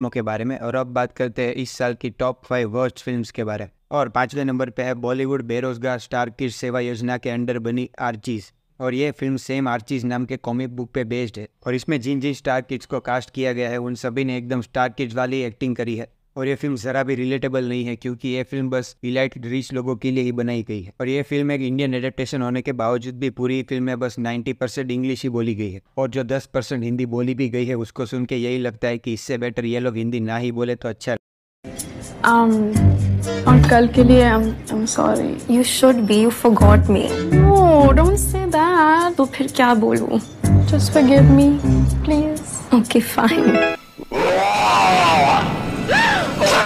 फिल्मों के बारे में और अब बात करते हैं इस साल की टॉप फाइव वर्स्ट फिल्म के बारे में और पांचवें नंबर पे है बॉलीवुड बेरोजगार स्टार किट सेवा योजना के अंडर बनी आर्चीज और ये फिल्म सेम आर्चीज नाम के कॉमिक बुक पे बेस्ड है और इसमें जिन जिन स्टार किड्स को कास्ट किया गया है उन सभी ने एकदम स्टार किड्स वाली एक्टिंग करी है और ये फिल्म जरा भी रिलेटेबल नहीं है क्योंकि ये फिल्म बस इलाइट रिच लोगों के लिए ही बनाई गई है और ये फिल्म एक इंडियन एडेप्टेशन होने के बावजूद भी पूरी फिल्म में बस नाइन्टी परसेंट इंग्लिश ही बोली गई है और जो दस परसेंट हिंदी बोली भी गई है उसको सुन के यही लगता है कि इससे बेटर ये लोग हिंदी ना ही बोले तो अच्छा um, और कल के लिए sorry you should be you forgot me no don't say that तो फिर क्या बोलूं just forgive me please okay fine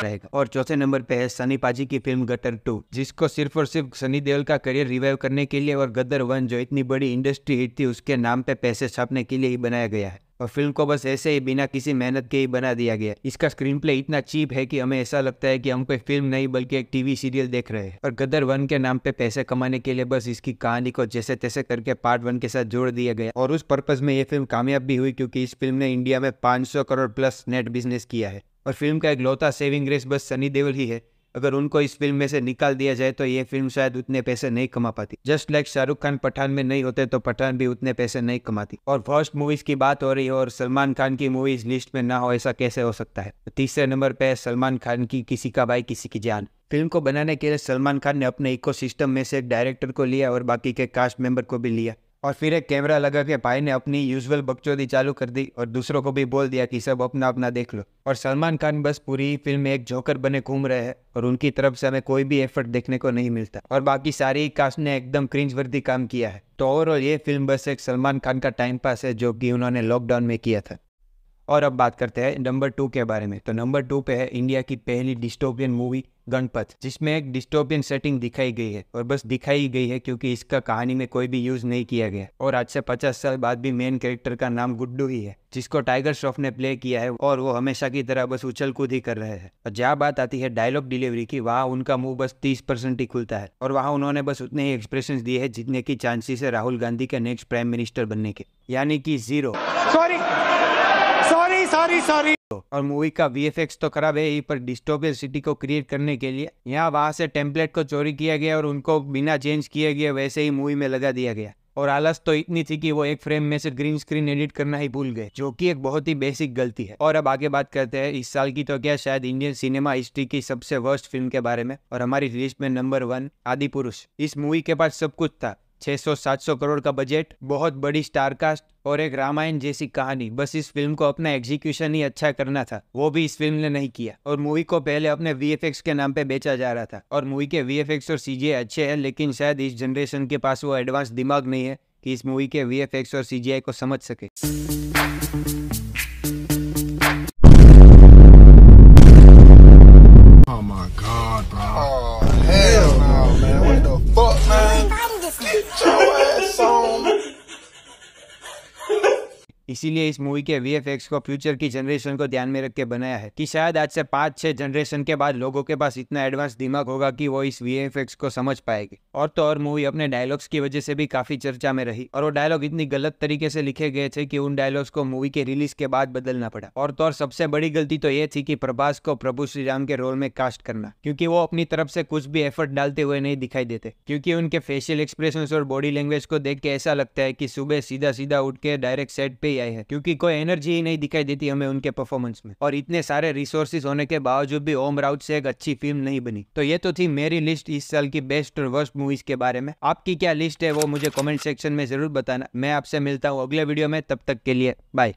रहेगा और चौथे नंबर पे है सनी पाजी की फिल्म गटर टू जिसको सिर्फ और सिर्फ सनी देओल का करियर रिवाइव करने के लिए और गदर वन जो इतनी बड़ी इंडस्ट्री हिट थी उसके नाम पे पैसे छापने के लिए ही बनाया गया है और फिल्म को बस ऐसे ही बिना किसी मेहनत के ही बना दिया गया इसका स्क्रीन प्ले इतना चीप है कि हमें ऐसा लगता है कि हम कोई फिल्म नहीं बल्कि एक टीवी सीरियल देख रहे हैं और गदर वन के नाम पे पैसे कमाने के लिए बस इसकी कहानी को जैसे तैसे करके पार्ट वन के साथ जोड़ दिया गया और उस पर्पज में ये फिल्म कामयाब भी हुई क्योंकि इस फिल्म ने इंडिया में पांच करोड़ प्लस नेट बिजनेस किया है और फिल्म का एक लौता सेविंग ग्रेस बस सनी देवल ही है अगर उनको इस फिल्म में से निकाल दिया जाए तो ये फिल्म शायद उतने पैसे नहीं कमा पाती जस्ट लाइक शाहरुख खान पठान में नहीं होते तो पठान भी उतने पैसे नहीं कमाती और फर्स्ट मूवीज की बात हो रही है और सलमान खान की मूवीज लिस्ट में ना हो ऐसा कैसे हो सकता है तो तीसरे नंबर पे सलमान खान की किसी का भाई किसी की जान फिल्म को बनाने के लिए सलमान खान ने अपने इको में से एक डायरेक्टर को लिया और बाकी के कास्ट मेंबर को भी लिया और फिर एक कैमरा लगा के भाई ने अपनी यूजुअल बकचोदी चालू कर दी और दूसरों को भी बोल दिया कि सब अपना अपना देख लो और सलमान खान बस पूरी फिल्म में एक जोकर बने घूम रहे हैं और उनकी तरफ से हमें कोई भी एफर्ट देखने को नहीं मिलता और बाकी सारी कास्ट ने एकदम क्रिंज वर्दी काम किया है तो ओवरऑल ये फिल्म बस एक सलमान खान का टाइम पास है जो कि उन्होंने लॉकडाउन में किया था और अब बात करते हैं नंबर टू के बारे में तो नंबर टू पे है इंडिया की पहली डिस्टोपियन मूवी गणपत जिसमें एक डिस्टोपियन सेटिंग दिखाई गई है और बस दिखाई गई है क्योंकि इसका कहानी में कोई भी यूज नहीं किया गया और आज से पचास साल बाद भी मेन कैरेक्टर का नाम गुड्डू ही है जिसको टाइगर श्रॉफ ने प्ले किया है और वो हमेशा की तरह बस उछल कूद ही कर रहे हैं और जहाँ बात आती है डायलॉग डिलीवरी की वहाँ उनका मुंह बस तीस परसेंट ही खुलता है और वहाँ उन्होंने बस उतने ही एक्सप्रेशन दिए है जितने की चांसेस है राहुल गांधी के नेक्स्ट प्राइम मिनिस्टर बनने के यानी की zero sorry sorry sorry sorry और मूवी का वी तो खराब है यहीं पर डिस्टोपियल सिटी को क्रिएट करने के लिए यहाँ वहाँ से टेम्पलेट को चोरी किया गया और उनको बिना चेंज किए गए वैसे ही मूवी में लगा दिया गया और आलस तो इतनी थी कि वो एक फ्रेम में से ग्रीन स्क्रीन एडिट करना ही भूल गए जो कि एक बहुत ही बेसिक गलती है और अब आगे बात करते हैं इस साल की तो क्या शायद इंडियन सिनेमा हिस्ट्री की सबसे वर्स्ट फिल्म के बारे में और हमारी लिस्ट में नंबर वन आदि पुरुष इस मूवी के पास सब कुछ था 600-700 करोड़ का बजट बहुत बड़ी स्टारकास्ट और एक रामायण जैसी कहानी बस इस फिल्म को अपना एग्जीक्यूशन ही अच्छा करना था वो भी इस फिल्म ने नहीं किया और मूवी को पहले अपने वी के नाम पे बेचा जा रहा था और मूवी के वी और सी अच्छे हैं लेकिन शायद इस जनरेशन के पास वो एडवांस दिमाग नहीं है कि इस मूवी के वी और सी को समझ सके इसीलिए इस मूवी के वी को फ्यूचर की जनरेशन को ध्यान में रख के बनाया है कि शायद आज से पाँच छः जनरेशन के बाद लोगों के पास इतना एडवांस दिमाग होगा कि वो इस वी को समझ पाएगी और तो और मूवी अपने डायलॉग्स की वजह से भी काफ़ी चर्चा में रही और वो डायलॉग इतनी गलत तरीके से लिखे गए थे कि उन डायलॉग्स को मूवी के रिलीज के बाद बदलना पड़ा और तो और सबसे बड़ी गलती तो ये थी कि प्रभास को प्रभु श्री राम के रोल में कास्ट करना क्योंकि वो अपनी तरफ से कुछ भी एफर्ट डालते हुए नहीं दिखाई देते क्योंकि उनके फेशियल एक्सप्रेशन और बॉडी लैंग्वेज को देख के ऐसा लगता है कि सुबह सीधा सीधा उठ के डायरेक्ट सेट पे ही आई है क्योंकि कोई एनर्जी ही नहीं दिखाई देती हमें उनके परफॉर्मेंस में और इतने सारे रिसोर्सेज होने के बावजूद भी ओम राउत से एक अच्छी फिल्म नहीं बनी तो ये तो थी मेरी लिस्ट इस साल की बेस्ट और वर्स्ट मूवीज के बारे में आपकी क्या लिस्ट है वो मुझे कॉमेंट सेक्शन में जरूर बताना मैं आपसे मिलता हूँ अगले वीडियो में तब तक के लिए बाय